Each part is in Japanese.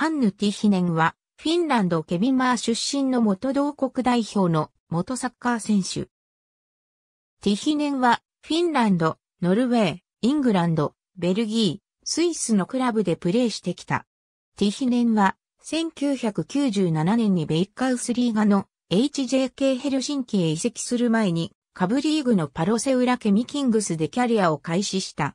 ハンヌ・ティヒネンは、フィンランド・ケビマー出身の元同国代表の元サッカー選手。ティヒネンは、フィンランド、ノルウェー、イングランド、ベルギー、スイスのクラブでプレーしてきた。ティヒネンは、1997年にベイカウスリーガの HJK ヘルシンキへ移籍する前に、カブリーグのパロセウラケミキングスでキャリアを開始した。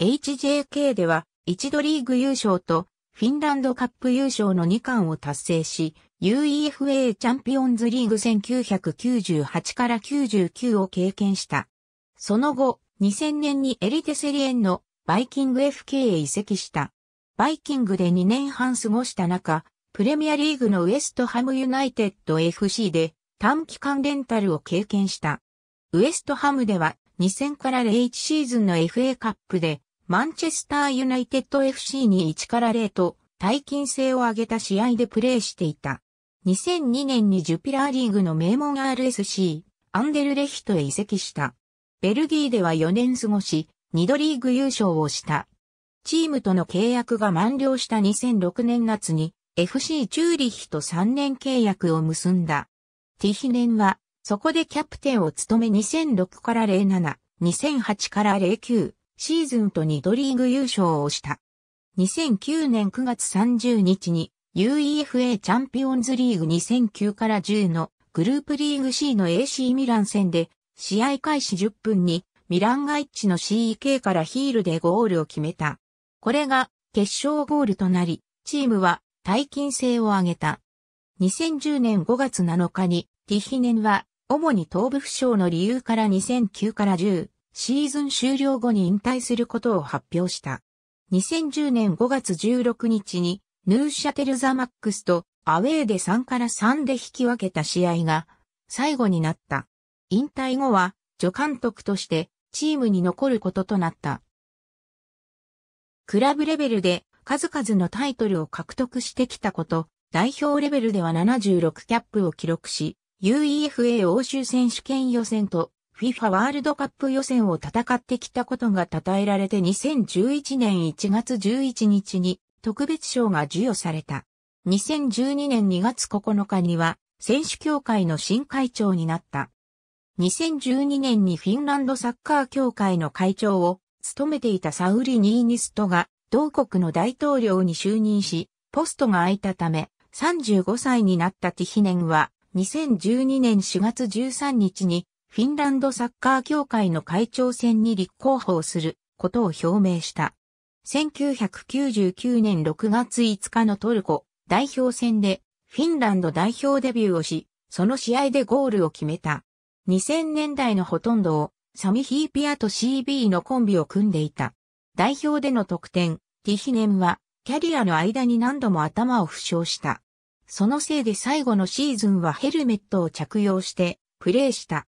HJK では、一度リーグ優勝とフィンランドカップ優勝の2冠を達成し、UEFA チャンピオンズリーグ1998から99を経験した。その後、2000年にエリテセリエンのバイキング FK へ移籍した。バイキングで2年半過ごした中、プレミアリーグのウエストハムユナイテッド FC で短期間レンタルを経験した。ウエストハムでは2000から01シーズンの FA カップでマンチェスターユナイテッド FC に1から0と大金星を挙げた試合でプレーしていた。2002年にジュピラーリーグの名門 RSC、アンデルレヒトへ移籍した。ベルギーでは4年過ごし、2度リーグ優勝をした。チームとの契約が満了した2006年夏に FC チューリヒと3年契約を結んだ。ティヒネンはそこでキャプテンを務め2006から07、2008から09、シーズンと2度リーグ優勝をした。2009年9月30日に UEFA チャンピオンズリーグ2009から10のグループリーグ C の AC ミラン戦で試合開始10分にミランガイッチの CEK からヒールでゴールを決めた。これが決勝ゴールとなり、チームは大金制を上げた。2010年5月7日に、ティヒネンは、主に頭部負傷の理由から2009から10、シーズン終了後に引退することを発表した。2010年5月16日に、ヌーシャテルザマックスとアウェーで3から3で引き分けた試合が最後になった。引退後は助監督としてチームに残ることとなった。クラブレベルで数々のタイトルを獲得してきたこと、代表レベルでは76キャップを記録し、UEFA 欧州選手権予選と FIFA ワールドカップ予選を戦ってきたことが称えられて2011年1月11日に特別賞が授与された。2012年2月9日には選手協会の新会長になった。2012年にフィンランドサッカー協会の会長を務めていたサウリ・ニーニストが同国の大統領に就任し、ポストが空いたため35歳になったティヒネンは2012年4月13日にフィンランドサッカー協会の会長選に立候補をすることを表明した。1999年6月5日のトルコ代表戦でフィンランド代表デビューをし、その試合でゴールを決めた。2000年代のほとんどをサミヒーピアと CB のコンビを組んでいた。代表での得点、ティヒネンはキャリアの間に何度も頭を負傷した。そのせいで最後のシーズンはヘルメットを着用してプレーした。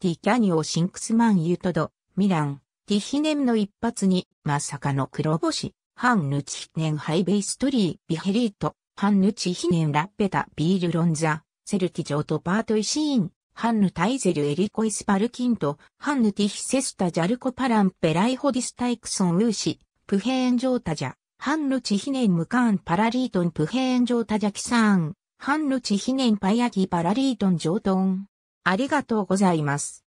ティキャニオシンクスマンユトド、ミラン、ティヒネムの一発に、まさかの黒星、ハンヌチヒネンハイベイストリー、ビヘリート、ハンヌチヒネンラッペタ、ビールロンザ、セルティジョートパートイシーン、ハンヌタイゼルエリコイスパルキント、ハンヌティヒセスタジャルコパランペライホディスタイクソンウーシ、プヘーンジョータジャ、ハンヌチヒネンムカーンパラリートンプヘーンジョータジャキサーン、ハンヌチヒネンパヤキパラリートンジョートン。ありがとうございます。